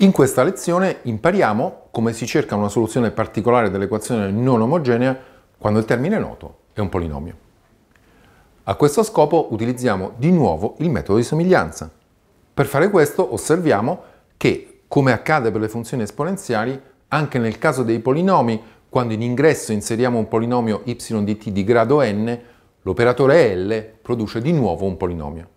In questa lezione impariamo come si cerca una soluzione particolare dell'equazione non omogenea quando il termine noto è un polinomio. A questo scopo utilizziamo di nuovo il metodo di somiglianza. Per fare questo osserviamo che, come accade per le funzioni esponenziali, anche nel caso dei polinomi, quando in ingresso inseriamo un polinomio y di t di grado n, l'operatore L produce di nuovo un polinomio.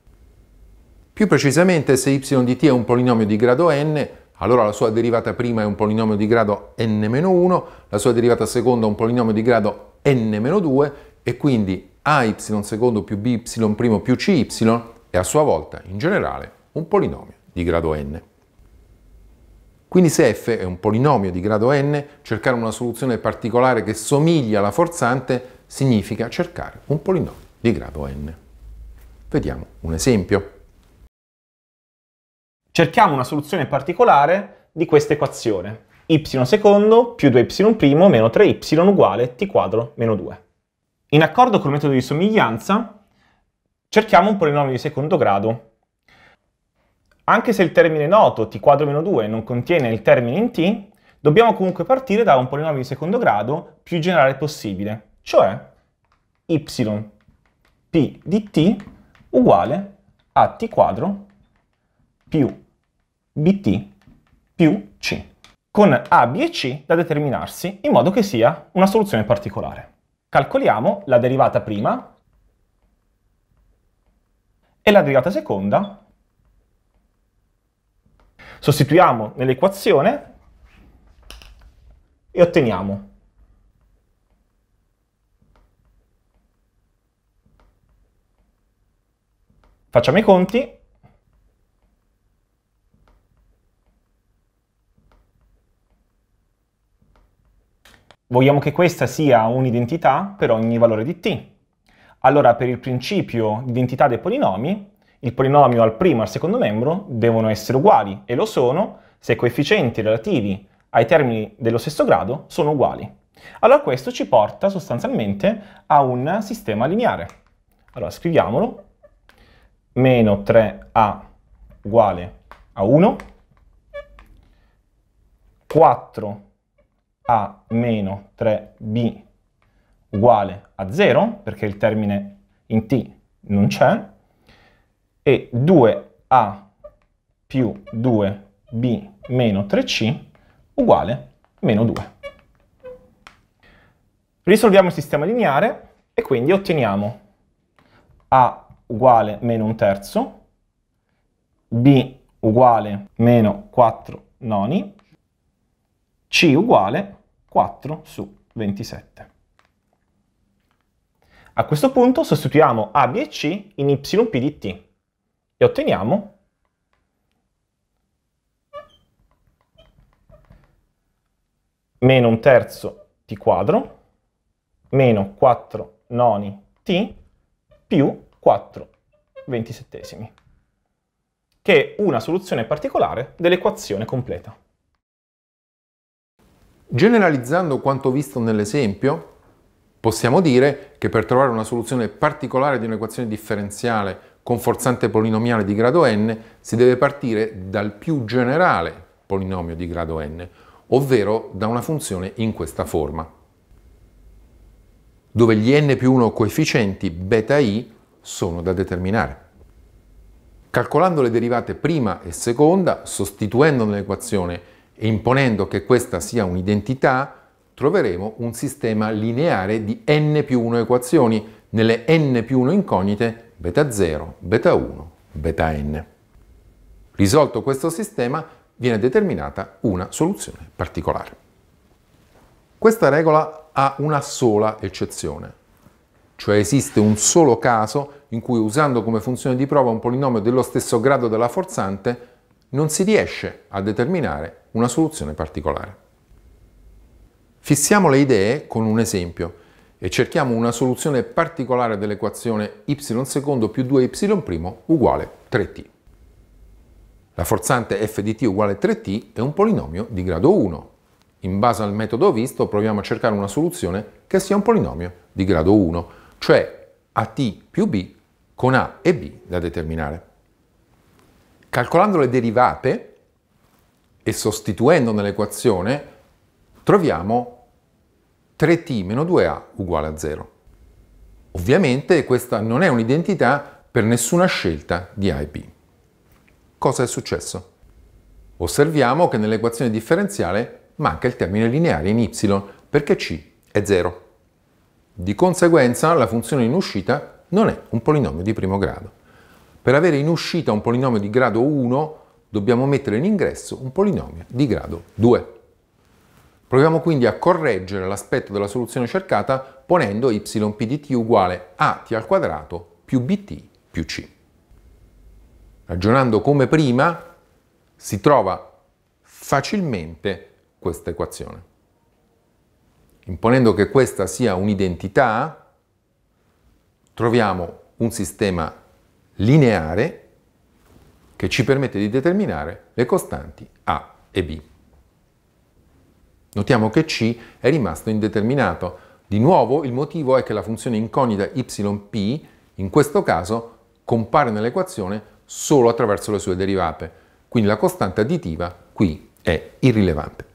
Più precisamente, se y di t è un polinomio di grado n, allora la sua derivata prima è un polinomio di grado n-1, la sua derivata seconda è un polinomio di grado n-2 e quindi ay secondo più by primo più cy è a sua volta, in generale, un polinomio di grado n. Quindi se f è un polinomio di grado n, cercare una soluzione particolare che somiglia alla forzante significa cercare un polinomio di grado n. Vediamo un esempio cerchiamo una soluzione particolare di questa equazione y secondo più 2y' meno 3y uguale t quadro meno 2. In accordo col metodo di somiglianza, cerchiamo un polinomio di secondo grado. Anche se il termine noto, t quadro meno 2, non contiene il termine in t, dobbiamo comunque partire da un polinomio di secondo grado più generale possibile, cioè y p di t uguale a t quadro più BT più C, con A, B e C da determinarsi in modo che sia una soluzione particolare. Calcoliamo la derivata prima e la derivata seconda. Sostituiamo nell'equazione e otteniamo Facciamo i conti Vogliamo che questa sia un'identità per ogni valore di t. Allora per il principio di identità dei polinomi, il polinomio al primo e al secondo membro devono essere uguali, e lo sono se i coefficienti relativi ai termini dello stesso grado sono uguali. Allora questo ci porta sostanzialmente a un sistema lineare. Allora scriviamolo, meno 3a uguale a 1, 4 a meno 3b uguale a 0, perché il termine in t non c'è, e 2a più 2b meno 3c uguale meno 2. Risolviamo il sistema lineare e quindi otteniamo a uguale meno un terzo, b uguale meno 4 noni c uguale 4 su 27. A questo punto sostituiamo A, B e C in Y, yp di t e otteniamo meno un terzo t quadro meno 4 noni t più 4 ventisettesimi, che è una soluzione particolare dell'equazione completa. Generalizzando quanto visto nell'esempio, possiamo dire che per trovare una soluzione particolare di un'equazione differenziale con forzante polinomiale di grado n si deve partire dal più generale polinomio di grado n, ovvero da una funzione in questa forma, dove gli n più 1 coefficienti beta i sono da determinare. Calcolando le derivate prima e seconda, sostituendo nell'equazione e imponendo che questa sia un'identità, troveremo un sistema lineare di n più 1 equazioni nelle n più 1 incognite beta 0, beta 1, beta n. Risolto questo sistema viene determinata una soluzione particolare. Questa regola ha una sola eccezione, cioè esiste un solo caso in cui usando come funzione di prova un polinomio dello stesso grado della forzante non si riesce a determinare una soluzione particolare. Fissiamo le idee con un esempio e cerchiamo una soluzione particolare dell'equazione y secondo più 2y' uguale 3t. La forzante f di t uguale 3t è un polinomio di grado 1. In base al metodo visto proviamo a cercare una soluzione che sia un polinomio di grado 1, cioè a t più b con a e b da determinare. Calcolando le derivate e sostituendo nell'equazione, troviamo 3t meno 2a uguale a 0. Ovviamente questa non è un'identità per nessuna scelta di A e B. Cosa è successo? Osserviamo che nell'equazione differenziale manca il termine lineare in y perché c è 0. Di conseguenza la funzione in uscita non è un polinomio di primo grado. Per avere in uscita un polinomio di grado 1 dobbiamo mettere in ingresso un polinomio di grado 2. Proviamo quindi a correggere l'aspetto della soluzione cercata ponendo y di t uguale a t al quadrato più bt più c. Ragionando come prima si trova facilmente questa equazione. Imponendo che questa sia un'identità, troviamo un sistema lineare che ci permette di determinare le costanti A e B. Notiamo che C è rimasto indeterminato. Di nuovo il motivo è che la funzione incognita yp in questo caso compare nell'equazione solo attraverso le sue derivate, quindi la costante additiva qui è irrilevante.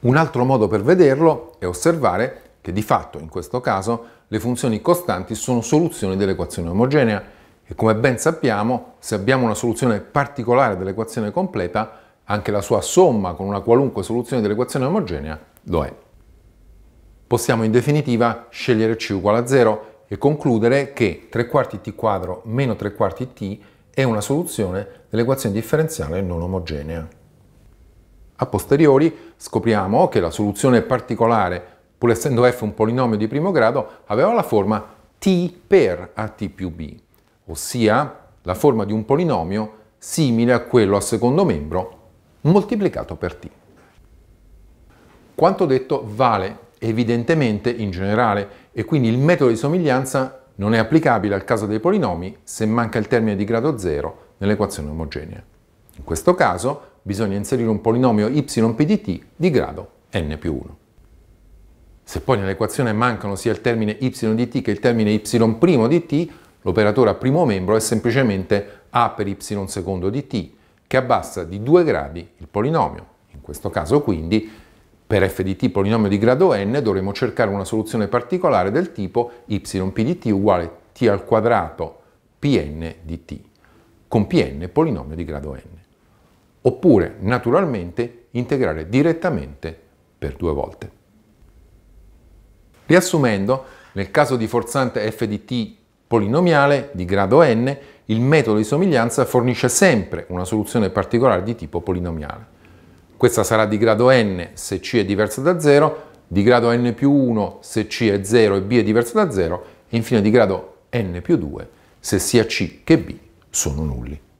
Un altro modo per vederlo è osservare che di fatto in questo caso le funzioni costanti sono soluzioni dell'equazione omogenea e come ben sappiamo, se abbiamo una soluzione particolare dell'equazione completa, anche la sua somma con una qualunque soluzione dell'equazione omogenea lo è. Possiamo in definitiva scegliere c uguale a 0 e concludere che 3 quarti t quadro meno 3 quarti t è una soluzione dell'equazione differenziale non omogenea. A posteriori scopriamo che la soluzione particolare, pur essendo f un polinomio di primo grado, aveva la forma t per a t più b ossia la forma di un polinomio simile a quello a secondo membro moltiplicato per t. Quanto detto vale evidentemente in generale e quindi il metodo di somiglianza non è applicabile al caso dei polinomi se manca il termine di grado 0 nell'equazione omogenea. In questo caso bisogna inserire un polinomio y di t di grado n più 1. Se poi nell'equazione mancano sia il termine y di t che il termine y' di t, L'operatore a primo membro è semplicemente a per y secondo di t, che abbassa di 2 gradi il polinomio. In questo caso quindi per f di t polinomio di grado n dovremo cercare una soluzione particolare del tipo yp di t uguale t al quadrato pn di t, con pn polinomio di grado n. Oppure, naturalmente, integrare direttamente per due volte. Riassumendo, nel caso di forzante f di t polinomiale di grado n, il metodo di somiglianza fornisce sempre una soluzione particolare di tipo polinomiale. Questa sarà di grado n se c è diversa da 0, di grado n più 1 se c è 0 e b è diversa da 0 e infine di grado n più 2 se sia c che b sono nulli.